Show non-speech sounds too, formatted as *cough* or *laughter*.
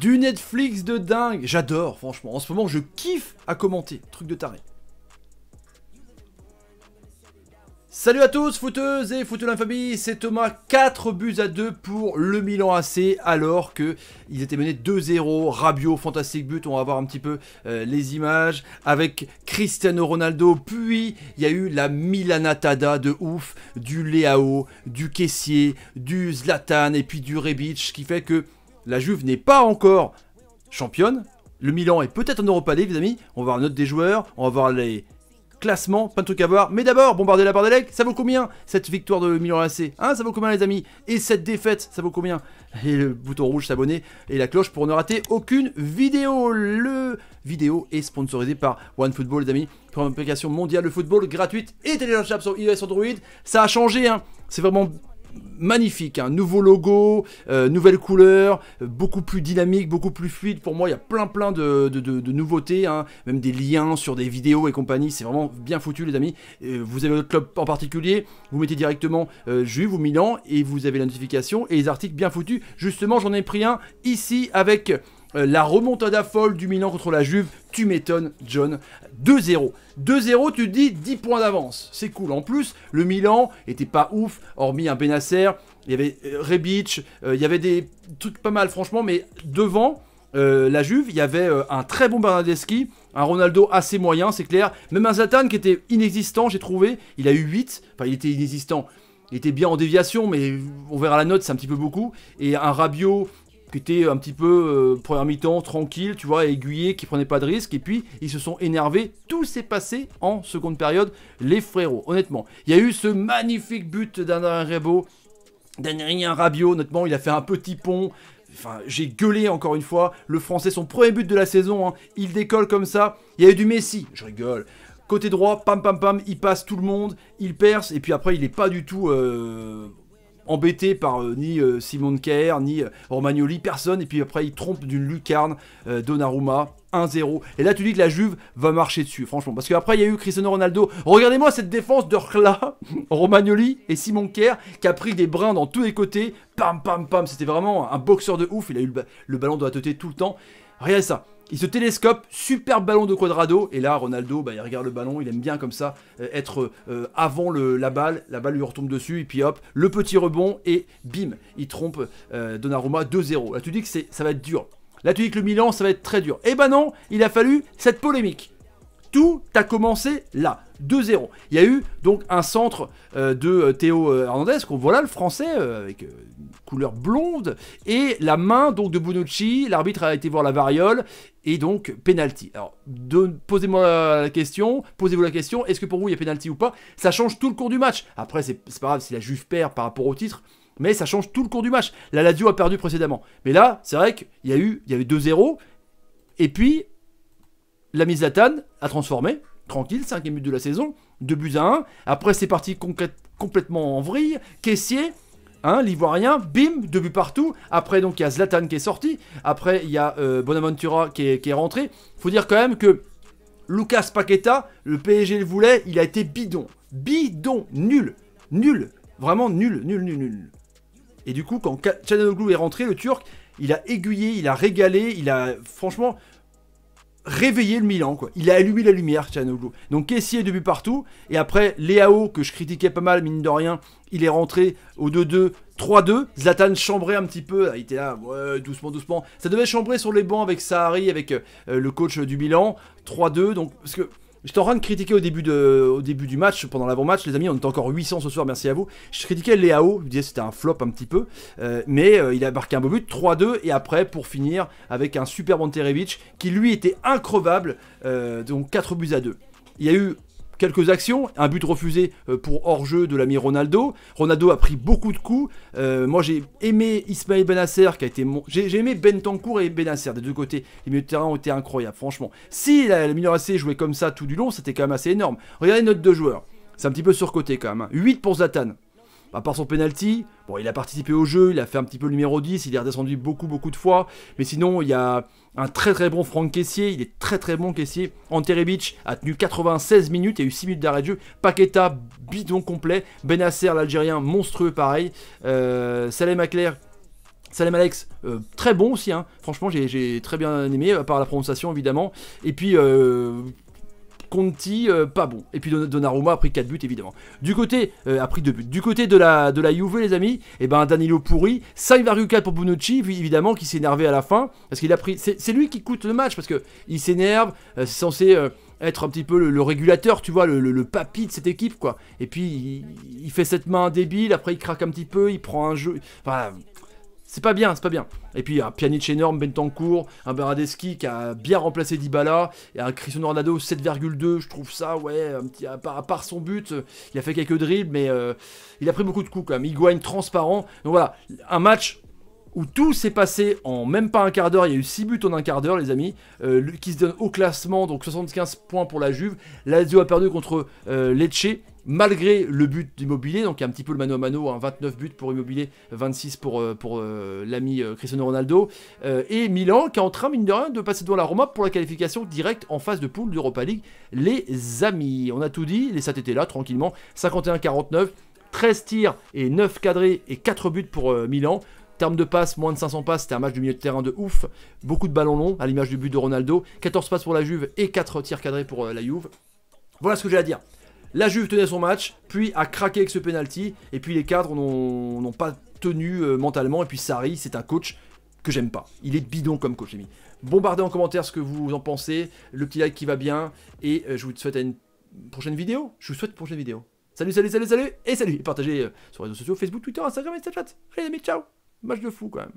Du Netflix de dingue J'adore, franchement. En ce moment, je kiffe à commenter. Truc de taré. Salut à tous, footeuses et footeux c'est Thomas. 4 buts à 2 pour le Milan AC alors que ils étaient menés 2-0. Rabiot, fantastique but. On va voir un petit peu euh, les images avec Cristiano Ronaldo. Puis il y a eu la Milanatada de ouf du Leao, du Caissier, du Zlatan et puis du Rebic qui fait que la Juve n'est pas encore championne. Le Milan est peut-être en Europa League, les amis. On va voir la note des joueurs, on va voir les classements, pas de trucs à voir. Mais d'abord, bombarder la barre Bardelec, ça vaut combien cette victoire de Milan AC hein, Ça vaut combien, les amis Et cette défaite, ça vaut combien Et le bouton rouge, s'abonner et la cloche pour ne rater aucune vidéo. Le vidéo est sponsorisé par OneFootball, les amis. Première application mondiale de football gratuite et téléchargeable sur iOS Android. Ça a changé, hein. C'est vraiment magnifique, un hein. nouveau logo, euh, nouvelle couleur, euh, beaucoup plus dynamique, beaucoup plus fluide. Pour moi, il y a plein plein de, nouveautés, hein. même des liens sur des vidéos et compagnie. C'est vraiment bien foutu, les amis. Euh, vous avez votre club en particulier, vous mettez directement Juve ou Milan et vous avez la notification et les articles bien foutus. Justement, j'en ai pris un ici avec euh, la remontada folle du Milan contre la Juve, tu m'étonnes, John. 2-0. 2-0, tu dis 10 points d'avance. C'est cool. En plus, le Milan était pas ouf, hormis un Benacer. Il y avait euh, Rebic, euh, il y avait des trucs pas mal, franchement, mais devant. la Juve, il y avait un très bon Bernadeschi, un Ronaldo assez moyen, c'est clair. Même un Zatan qui était inexistant, j'ai trouvé. Il a eu 8. Enfin, il était inexistant. Il était bien en déviation, mais on verra la note, c'est un petit peu beaucoup. Et un Rabiot qui était un petit peu euh, première mi-temps tranquille, tu vois, aiguillé, qui prenait pas de risque. Et puis ils se sont énervés. Tout s'est passé en seconde période, les frérots. Honnêtement, il y a eu ce magnifique but d'Adrien Rebo, d'Adrien Rabio. Honnêtement, il a fait un petit pont. Enfin, j'ai gueulé encore une fois. Le français, son premier but de la saison, hein. il décolle comme ça. Il y a eu du Messi. Je rigole côté droit, pam pam pam, il passe tout le monde, il perce, et puis après il n'est pas du tout euh, embêté par euh, ni euh, Simon Kerr, ni euh, Romagnoli, personne. Et puis après, il trompe d'une lucarne Donnarumma. 1-0. Et là, tu dis que la Juve va marcher dessus, franchement. Parce qu'après, il y a eu Cristiano Ronaldo. Regardez-moi cette défense de Rkla, *laughs* Romagnoli et Simon Kerr qui a pris des brins dans tous les côtés. Pam, pam, pam. C'était vraiment un boxeur de ouf. Il a eu le, ballon le ballon doit tout le temps. Regardez ça. Il se télescope, superbe ballon de Quadrado, et là Ronaldo, bah, il regarde le ballon, il aime bien comme ça euh, être euh, avant la balle, la balle lui retombe dessus, et puis hop, le petit rebond, et bim, il trompe euh, Donnarumma 2-0. Là tu dis que ça va être dur, là tu dis que le Milan ça va être très dur. Eh ben non, il a fallu cette polémique. Tout a commencé là. 2-0. Il y a eu donc un centre euh, de euh, Théo euh, Hernandez, qu'on voilà le français avec une couleur blonde, et la main donc de Bonucci. L'arbitre a été voir la variole, et donc penalty. Alors, posez-moi la question, posez-vous la question, est-ce que pour vous il y a penalty ou pas Ça change tout le cours du match. Après, c'est pas grave si la Juve perd par rapport au titre, mais ça change tout le cours du match. La Lazio a perdu précédemment. Mais là, c'est vrai qu'il y a eu, il y a eu 2-0, et puis la mise à Mizatan a transformé, tranquille, cinquième but de la saison, 2 buts à 1. Après, c'est parti complètement en vrille. Caissier, Hein, l'Ivoirien, bim, deux buts partout. Après, donc, il y a Zlatan qui est sorti. Après, il y a euh, Bonaventura qui est, rentré. Faut dire quand même que Lucas Paqueta, le PSG le voulait, il a été bidon. Bidon, nul, nul, vraiment nul, nul, nul, nul. Et du coup, quand Tchadanoglou est rentré, le Turc, il a aiguillé, il a régalé, il a, franchement, réveiller le Milan. Quoi. Il a allumé la lumière, Donc Kessier de but partout. Et après, Léao, que je critiquais pas mal, mine de rien, il est rentré au 2-2, 3-2. Zlatan chambrait un petit peu. Ah, il était là, doucement, doucement. Ça devait chambrer sur les bancs avec Sahari, avec euh, le coach du Milan. 3-2. Donc, parce que J'étais en train de critiquer au début, du match, pendant l'avant-match, les amis, on était encore 800 ce soir, merci à vous. Je critiquais Léao, je disais c'était un flop un petit peu, euh, mais euh, il a marqué un beau but, 3-2, et après pour finir avec un super Bonterevic qui lui était increvable, euh, donc 4 buts à 2. Il y a eu quelques actions, un but refusé euh, pour hors-jeu de l'ami Ronaldo. Ronaldo a pris beaucoup de coups. Euh, moi j'ai aimé Ismaël Benasser qui a été j'ai aimé aimé Bentancourt et Benasser des deux côtés. Les milieux de terrain ont été incroyables, franchement. Si la, la AC jouait comme ça tout du long, c'était quand même assez énorme. Regardez notre deux joueurs. C'est un petit peu surcoté quand même. 8 hein. pour Zatan à part son penalty, bon, il a participé au jeu, il a fait un petit peu le numéro 10, il est redescendu beaucoup, beaucoup de fois. Mais sinon, il y a un très, très bon Franck Caissier, il est très, très bon Caissier. Beach a tenu 96 minutes, et a eu 6 minutes d'arrêt de jeu. Paqueta, bidon complet. Benasser, l'Algérien, monstrueux pareil. Euh, Salem Akler, Salem Alex, euh, très bon aussi, hein. franchement j'ai, très bien aimé, part la prononciation évidemment. Et puis euh, Conti, euh, pas bon. Et puis Donnarumma a pris 4 buts, évidemment. Du côté, euh, a pris buts. Du côté de la, de la Juve, les amis, et eh ben Danilo pourri. 5,4 pour Bonucci, évidemment, qui s'est énervé à la fin. Parce qu'il a pris. C'est lui qui coûte le match, parce que il s'énerve. Euh, c'est censé être un petit peu le, régulateur, tu vois, le, le, papy de cette équipe, quoi. Et puis, il, il, fait cette main débile, après il craque un petit peu, il prend un jeu. Enfin, c'est pas bien, c'est pas bien. Et puis il y un Pjanic énorme, Bentancourt, un Beradeski qui a bien remplacé Dybala, et un Cristiano Ronaldo 7,2, je trouve ça, ouais, un petit, à, part, son but, euh, il a fait quelques dribbles, mais euh, il a pris beaucoup de coups quand même. Il gagne transparent. Donc voilà, un match où tout s'est passé en même pas un quart d'heure. Il y a eu 6 buts en un quart d'heure, les amis, euh, qui se donne au classement, donc 75 points pour la Juve. Lazio a perdu contre euh, Lecce, malgré le but d'Immobilier, donc un petit peu le mano à mano, 29 hein. buts pour Immobilier, 26 pour, euh, pour l'ami Cristiano Ronaldo, et Milan qui est en train, mine de rien, de passer devant la Roma pour la qualification directe en phase de poule d'Europa League. Les amis, on a tout dit, les SAT étaient là, tranquillement, 51-49, 13 tirs et 9 cadrés et 4 buts pour Milan. Terme de passe, moins de 500 passes, c'était un match du milieu de terrain de ouf. Beaucoup de ballons longs, à l'image du but de Ronaldo. 14 passes pour la Juve et 4 tirs cadrés pour euh, la Juve. Voilà ce que j'ai à dire. La Juve tenait son match, puis a craqué avec ce penalty, et puis les cadres n'ont pas tenu euh, mentalement, et puis Sarri, c'est un coach que j'aime pas. Il est bidon comme coach, Bombardez en commentaire ce que vous en pensez, le petit like qui va bien, et euh, je vous souhaite à une prochaine vidéo. Je vous souhaite une prochaine vidéo. Salut, salut, salut, salut, et salut. Et partagez sur les réseaux sociaux, Facebook, Twitter, Instagram, et Snapchat. Allez les amis, ciao mas de fou quand